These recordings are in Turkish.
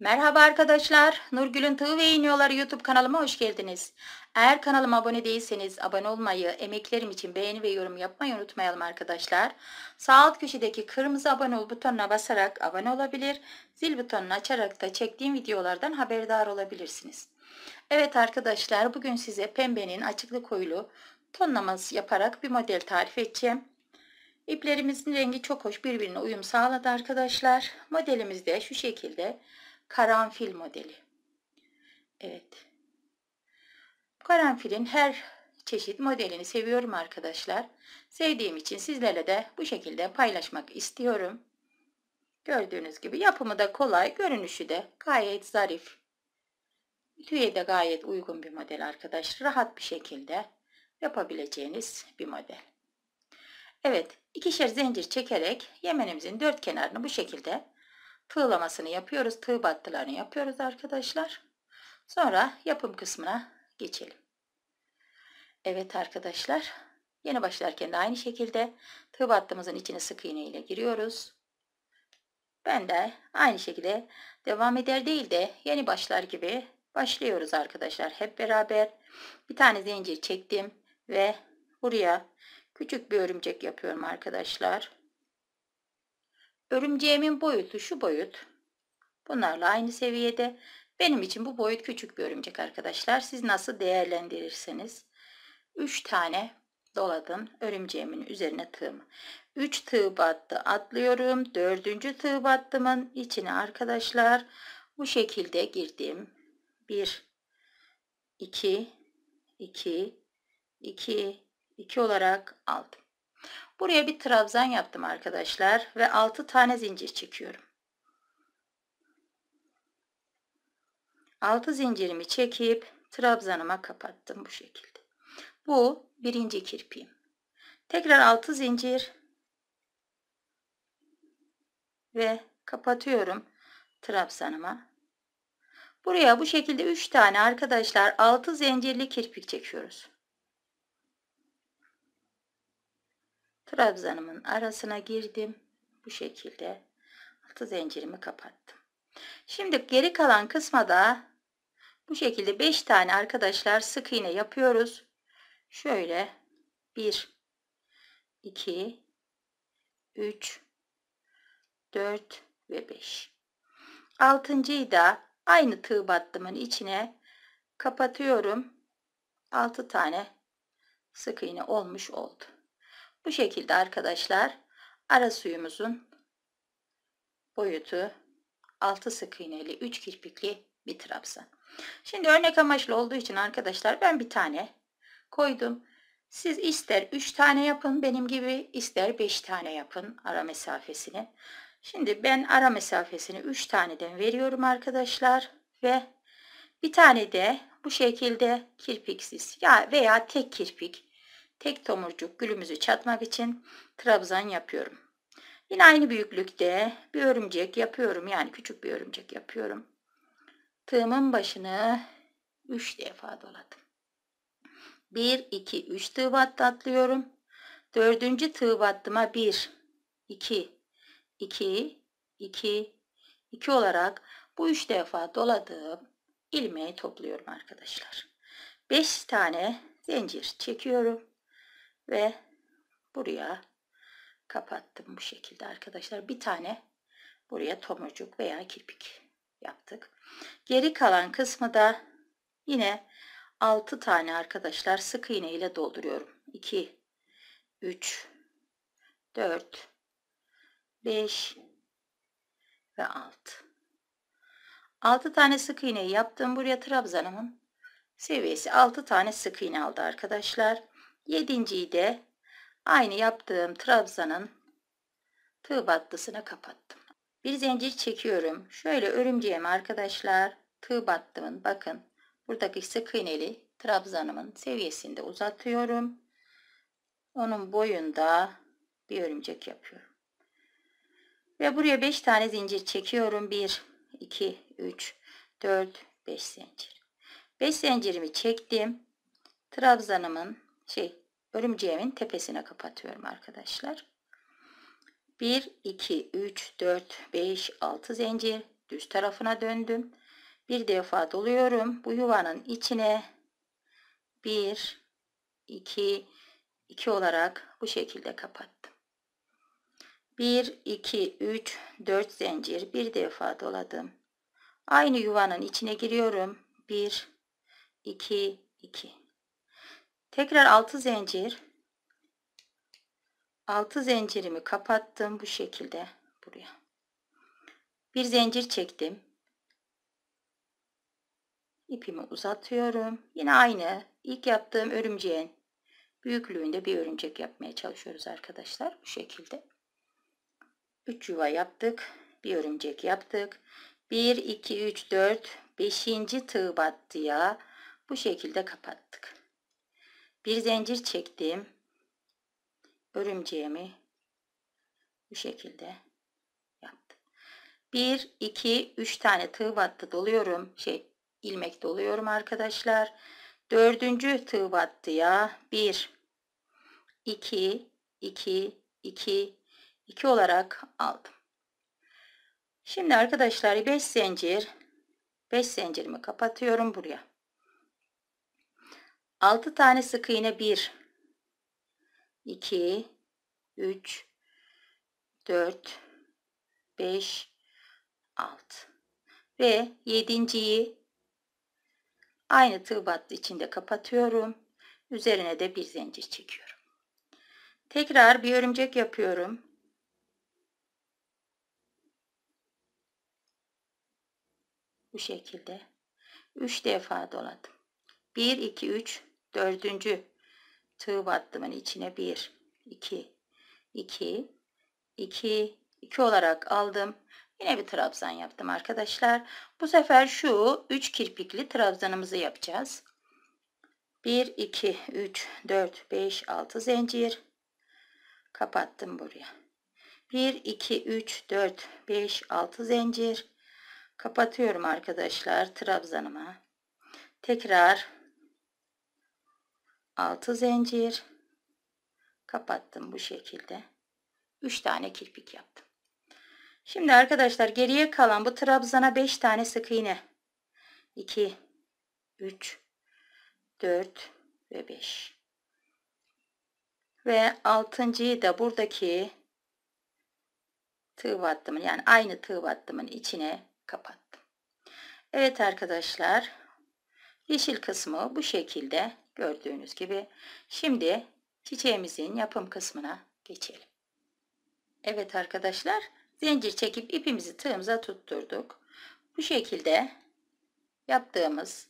Merhaba arkadaşlar, Nurgül'ün Tığı ve İğniyorları YouTube kanalıma hoş geldiniz. Eğer kanalıma abone değilseniz abone olmayı, emeklerim için beğeni ve yorum yapmayı unutmayalım arkadaşlar. Sağ alt köşedeki kırmızı abone ol butonuna basarak abone olabilir, zil butonunu açarak da çektiğim videolardan haberdar olabilirsiniz. Evet arkadaşlar, bugün size pembenin açıklı koyulu tonlaması yaparak bir model tarif edeceğim. İplerimizin rengi çok hoş birbirine uyum sağladı arkadaşlar. Modelimizde şu şekilde karanfil modeli. Evet. Karanfilin her çeşit modelini seviyorum arkadaşlar. Sevdiğim için sizlerle de bu şekilde paylaşmak istiyorum. Gördüğünüz gibi yapımı da kolay, görünüşü de gayet zarif. Tüye de gayet uygun bir model arkadaşlar. Rahat bir şekilde yapabileceğiniz bir model. Evet, ikişer zincir çekerek yemenimizin dört kenarını bu şekilde tığlamasını yapıyoruz. Tığ battılarını yapıyoruz arkadaşlar. Sonra yapım kısmına geçelim. Evet arkadaşlar. Yeni başlarken de aynı şekilde tığ battımızın içine sık iğne ile giriyoruz. Ben de aynı şekilde devam eder değil de yeni başlar gibi başlıyoruz arkadaşlar hep beraber. Bir tane zincir çektim ve buraya küçük bir örümcek yapıyorum arkadaşlar. Örümceğimin boyutu şu boyut. Bunlarla aynı seviyede. Benim için bu boyut küçük bir örümcek arkadaşlar. Siz nasıl değerlendirirseniz. 3 tane doladım örümceğimin üzerine tığımı. 3 tığ battı atlıyorum. 4. tığ battımın içine arkadaşlar bu şekilde girdim. 1 2 2 2 2 olarak aldım. Buraya bir trabzan yaptım arkadaşlar ve 6 tane zincir çekiyorum. 6 zincirimi çekip trabzanıma kapattım bu şekilde. Bu birinci kirpiğim. Tekrar 6 zincir ve kapatıyorum trabzanıma. Buraya bu şekilde 3 tane arkadaşlar 6 zincirli kirpik çekiyoruz. Trabzanımın arasına girdim. Bu şekilde altı zincirimi kapattım. Şimdi geri kalan kısma da bu şekilde 5 tane arkadaşlar sık iğne yapıyoruz. Şöyle 1 2 3 4 ve 5. Altıncıyı da aynı tığ battımın içine kapatıyorum. 6 tane sık iğne olmuş oldu. Bu şekilde arkadaşlar ara suyumuzun boyutu 6 sık iğneli 3 kirpikli bir trabzan. Şimdi örnek amaçlı olduğu için arkadaşlar ben bir tane koydum. Siz ister 3 tane yapın benim gibi ister 5 tane yapın ara mesafesini. Şimdi ben ara mesafesini 3 taneden veriyorum arkadaşlar ve bir tane de bu şekilde kirpiksiz ya veya tek kirpik tek tomurcuk gülümüzü çatmak için trabzan yapıyorum. Yine aynı büyüklükte bir örümcek yapıyorum. Yani küçük bir örümcek yapıyorum. Tığımın başını 3 defa doladım. 1, 2, 3 tığ battı atlıyorum. 4. tığ battıma 1, 2, 2, 2, 2 olarak bu 3 defa doladığım ilmeği topluyorum arkadaşlar. 5 tane zincir çekiyorum ve buraya kapattım bu şekilde arkadaşlar. Bir tane buraya tomurcuk veya kirpik yaptık. Geri kalan kısmı da yine 6 tane arkadaşlar sık iğne ile dolduruyorum. 2 3 4 5 ve 6. 6 tane sık iğne yaptım. Buraya trabzanımın seviyesi 6 tane sık iğne aldı arkadaşlar. Yedinciyi de aynı yaptığım trabzanın tığ battısına kapattım. Bir zincir çekiyorum. Şöyle örümceğim arkadaşlar tığ battımın bakın buradaki sık iğneli trabzanımın seviyesinde uzatıyorum. Onun boyunda bir örümcek yapıyorum. Ve buraya 5 tane zincir çekiyorum. 1, 2, 3, 4, 5 zincir. 5 zincirimi çektim. Trabzanımın şey örümceğimin tepesine kapatıyorum arkadaşlar. 1, 2, 3, 4, 5, 6 zincir düz tarafına döndüm. Bir defa doluyorum. Bu yuvanın içine 1, 2, 2 olarak bu şekilde kapattım. 1, 2, 3, 4 zincir bir defa doladım. Aynı yuvanın içine giriyorum. 1, 2, 2 tekrar 6 zincir 6 zincirimi kapattım bu şekilde buraya bir zincir çektim ipimi uzatıyorum yine aynı ilk yaptığım örümceğin büyüklüğünde bir örümcek yapmaya çalışıyoruz arkadaşlar bu şekilde 3 yuva yaptık bir örümcek yaptık 1 2 3 4 5. tığ battıya bu şekilde kapattık bir zincir çektim. Örümceğimi bu şekilde yaptım. 1 2 3 tane tığ battı doluyorum. Şey ilmek doluyorum arkadaşlar. Dördüncü tığ battıya 1 2 2 2 2 olarak aldım. Şimdi arkadaşlar 5 zincir 5 zincirimi kapatıyorum buraya. 6 tane sık iğne 1 2 3 4 5 6 ve 7.yi aynı tığ battı içinde kapatıyorum. Üzerine de bir zincir çekiyorum. Tekrar bir örümcek yapıyorum. Bu şekilde 3 defa doladım. 1 2 3 dördüncü tığ battım. Yani içine bir, iki, iki, iki, iki olarak aldım. Yine bir trabzan yaptım arkadaşlar. Bu sefer şu üç kirpikli trabzanımızı yapacağız. 1, 2, 3, 4, 5, 6 zincir. Kapattım buraya. 1, 2, 3, 4, 5, 6 zincir. Kapatıyorum arkadaşlar trabzanıma. Tekrar 6 zincir kapattım bu şekilde 3 tane kirpik yaptım şimdi arkadaşlar geriye kalan bu trabzana 5 tane sık iğne 2 3 4 ve 5 ve altıncıyı da buradaki tığ battımın yani aynı tığ battımın içine kapattım Evet arkadaşlar yeşil kısmı bu şekilde Gördüğünüz gibi. Şimdi çiçeğimizin yapım kısmına geçelim. Evet arkadaşlar zincir çekip ipimizi tığımıza tutturduk. Bu şekilde yaptığımız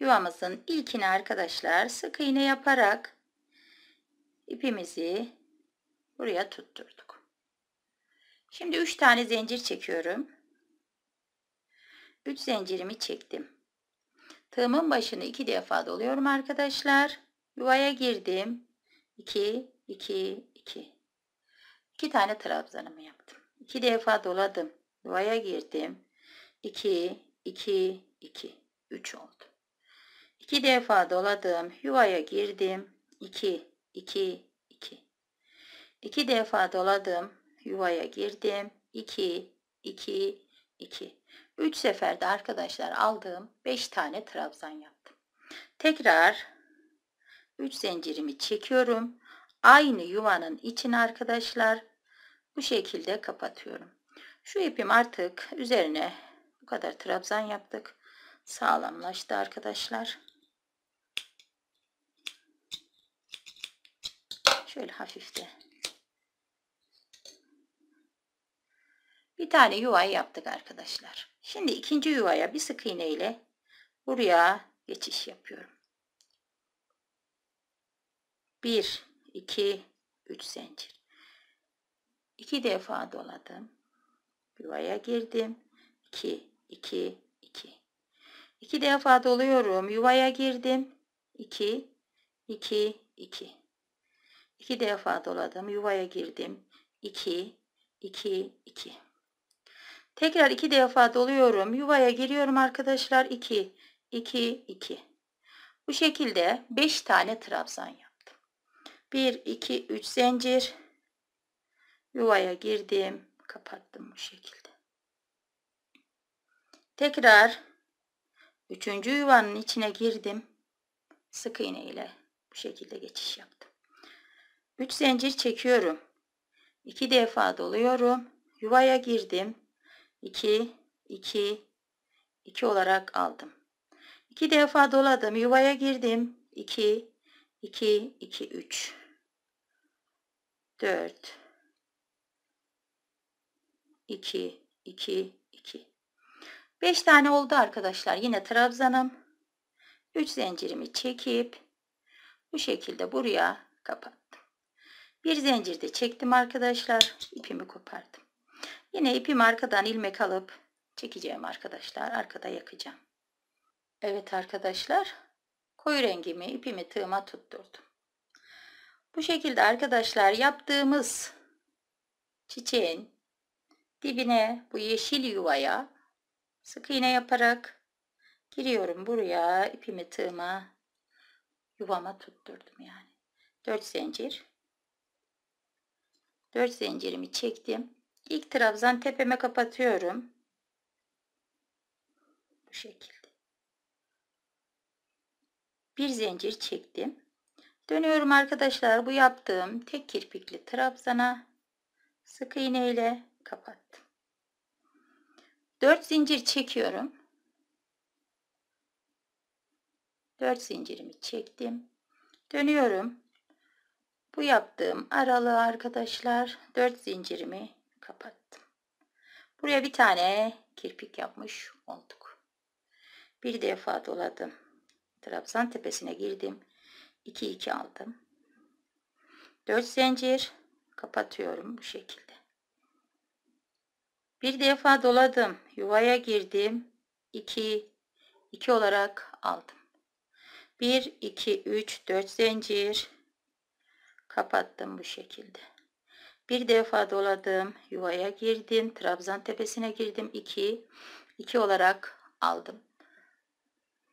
yuvamızın ilkini arkadaşlar sık iğne yaparak ipimizi buraya tutturduk. Şimdi 3 tane zincir çekiyorum. 3 zincirimi çektim. Tığımın başını iki defa doluyorum arkadaşlar. Yuvaya girdim. 2, 2, 2. 2 tane trabzanımı yaptım. 2 defa doladım. Yuvaya girdim. 2, 2, 2. 3 oldu. 2 defa doladım. Yuvaya girdim. 2, 2, 2. 2 defa doladım. Yuvaya girdim. 2, 2, 2. 3 seferde arkadaşlar aldığım 5 tane trabzan yaptım. Tekrar 3 zincirimi çekiyorum. Aynı yuvanın için arkadaşlar bu şekilde kapatıyorum. Şu ipim artık üzerine bu kadar trabzan yaptık. Sağlamlaştı arkadaşlar. Şöyle hafif de Bir tane yuva yaptık arkadaşlar. Şimdi ikinci yuvaya bir sık iğne ile buraya geçiş yapıyorum. 1 2 3 zincir. 2 defa doladım. Yuvaya girdim. 2 2 2. 2 defa doluyorum. Yuvaya girdim. 2 2 2. 2 defa doladım. Yuvaya girdim. 2 2 2. Tekrar 2 defa doluyorum. Yuvaya giriyorum arkadaşlar. 2, 2, 2. Bu şekilde 5 tane trabzan yaptım. 1, 2, 3 zincir. Yuvaya girdim. Kapattım bu şekilde. Tekrar 3. yuvanın içine girdim. Sık iğne ile bu şekilde geçiş yaptım. 3 zincir çekiyorum. 2 defa doluyorum. Yuvaya girdim. 2, 2, 2 olarak aldım. 2 defa doladım. Yuvaya girdim. 2, 2, 2, 3, 4, 2, 2, 2. 5 tane oldu arkadaşlar. Yine trabzanım. 3 zincirimi çekip bu şekilde buraya kapattım. Bir zincirde çektim arkadaşlar. ipimi kopardım. Yine ipim arkadan ilmek alıp çekeceğim arkadaşlar. Arkada yakacağım. Evet arkadaşlar. Koyu rengimi ipimi tığıma tutturdum. Bu şekilde arkadaşlar yaptığımız çiçeğin dibine bu yeşil yuvaya sık iğne yaparak giriyorum buraya ipimi tığıma yuvama tutturdum yani 4 zincir 4 zincirimi çektim ilk trabzan tepeme kapatıyorum. Bu şekilde. Bir zincir çektim. Dönüyorum arkadaşlar bu yaptığım tek kirpikli trabzana sık iğne ile kapattım. 4 zincir çekiyorum. 4 zincirimi çektim. Dönüyorum. Bu yaptığım aralığı arkadaşlar 4 zincirimi kapattım. Buraya bir tane kirpik yapmış olduk. Bir defa doladım. Trabzan tepesine girdim. 2 2 aldım. 4 zincir kapatıyorum bu şekilde. Bir defa doladım. Yuvaya girdim. 2 2 olarak aldım. 1 2 3 4 zincir kapattım bu şekilde. Bir defa doladım. Yuvaya girdim. Trabzan tepesine girdim. 2 2 olarak aldım.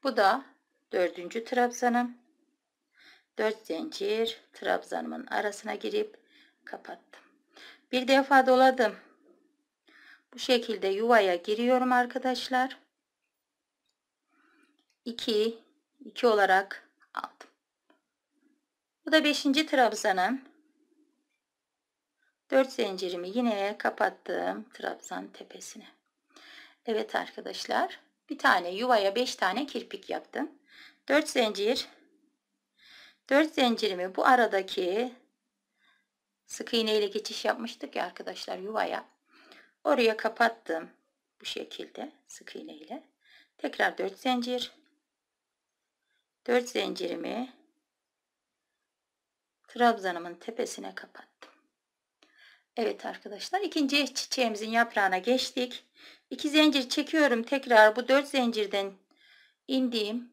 Bu da dördüncü trabzanım. 4 zincir trabzanımın arasına girip kapattım. Bir defa doladım. Bu şekilde yuvaya giriyorum arkadaşlar. 2 2 olarak aldım. Bu da 5. trabzanım. 4 zincirimi yine kapattım trabzan tepesine. Evet arkadaşlar bir tane yuvaya 5 tane kirpik yaptım. 4 zincir 4 zincirimi bu aradaki sık iğne ile geçiş yapmıştık ya arkadaşlar yuvaya. Oraya kapattım bu şekilde sık iğne ile. Tekrar 4 zincir 4 zincirimi trabzanımın tepesine kapattım. Evet arkadaşlar ikinci çiçeğimizin yaprağına geçtik. 2 zincir çekiyorum. Tekrar bu 4 zincirden indiğim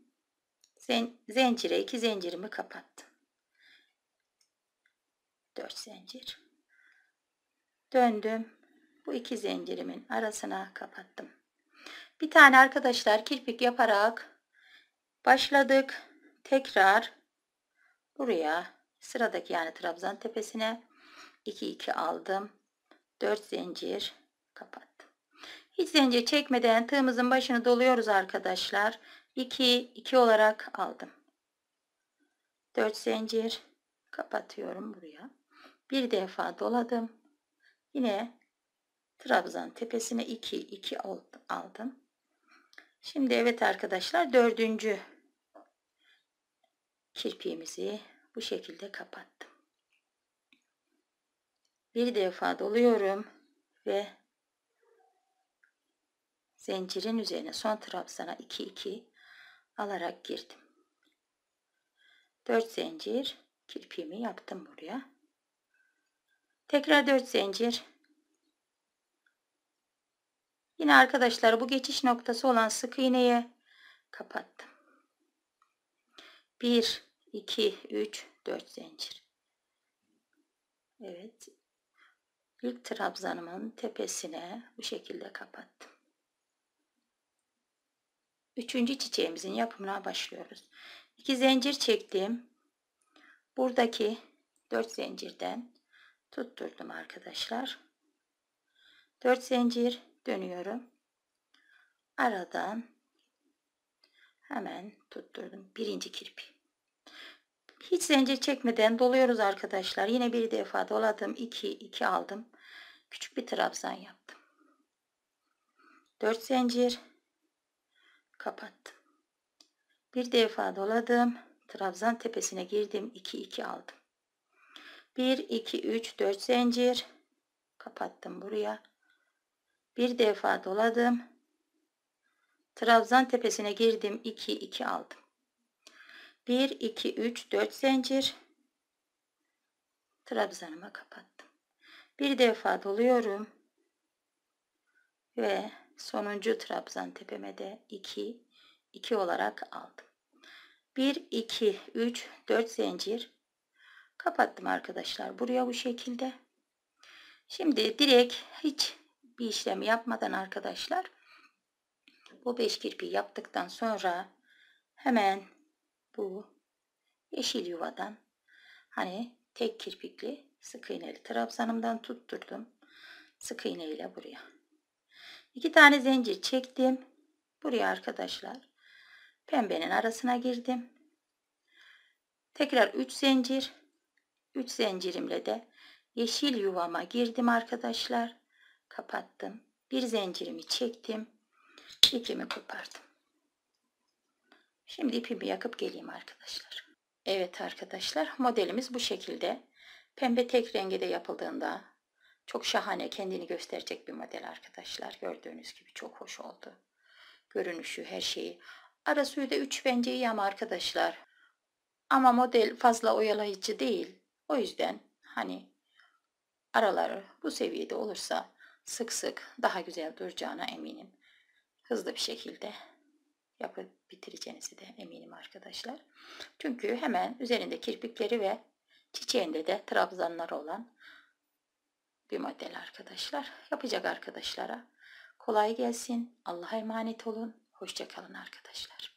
zincire 2 zincirimi kapattım. 4 zincir. Döndüm. Bu iki zincirimin arasına kapattım. Bir tane arkadaşlar kirpik yaparak başladık. Tekrar buraya sıradaki yani trabzan tepesine 2 2 aldım 4 zincir kapattım hiç zincir çekmeden tığımızın başını doluyoruz arkadaşlar 2 2 olarak aldım 4 zincir kapatıyorum buraya bir defa doladım yine trabzan tepesine 2 2 aldım şimdi evet arkadaşlar dördüncü kirpiğimizi bu şekilde kapattım bir defa doluyorum ve zincirin üzerine son trabzana 2 2 alarak girdim 4 zincir kirpimi yaptım buraya tekrar 4 zincir yine arkadaşlar bu geçiş noktası olan sık iğneye kapattım 1 2 3 4 zincir Evet ilk trabzanımın tepesine bu şekilde kapattım. Üçüncü çiçeğimizin yapımına başlıyoruz. İki zincir çektim. Buradaki dört zincirden tutturdum arkadaşlar. Dört zincir dönüyorum. Aradan hemen tutturdum. Birinci kirpi. Hiç zincir çekmeden doluyoruz arkadaşlar. Yine bir defa doladım. 2 2 aldım. Küçük bir trabzan yaptım. 4 zincir kapattım. Bir defa doladım. Trabzan tepesine girdim. 2 2 aldım. 1 2 3 4 zincir kapattım buraya. Bir defa doladım. Trabzan tepesine girdim. 2 2 aldım. 1 2 3 4 zincir trabzanıma kapattım bir defa doluyorum ve sonuncu trabzan tepeme de 2 2 olarak aldım 1 2 3 4 zincir kapattım arkadaşlar buraya bu şekilde şimdi direkt hiç bir işlem yapmadan arkadaşlar bu 5 kirpiği yaptıktan sonra hemen bu yeşil yuvadan hani tek kirpikli sık iğneli trabzanımdan tutturdum. Sık iğne ile buraya. iki tane zincir çektim. Buraya arkadaşlar pembenin arasına girdim. Tekrar 3 zincir. 3 zincirimle de yeşil yuvama girdim arkadaşlar. Kapattım. Bir zincirimi çektim. ipimi kopardım. Şimdi ipimi yakıp geleyim arkadaşlar. Evet arkadaşlar modelimiz bu şekilde. Pembe tek rengi de yapıldığında çok şahane kendini gösterecek bir model arkadaşlar. Gördüğünüz gibi çok hoş oldu. Görünüşü her şeyi. Ara suyu da 3 bence iyi ama arkadaşlar. Ama model fazla oyalayıcı değil. O yüzden hani araları bu seviyede olursa sık sık daha güzel duracağına eminim. Hızlı bir şekilde yapıp bitireceğinizi de eminim arkadaşlar. Çünkü hemen üzerinde kirpikleri ve çiçeğinde de trabzanlar olan bir model arkadaşlar. Yapacak arkadaşlara kolay gelsin. Allah'a emanet olun. Hoşçakalın arkadaşlar.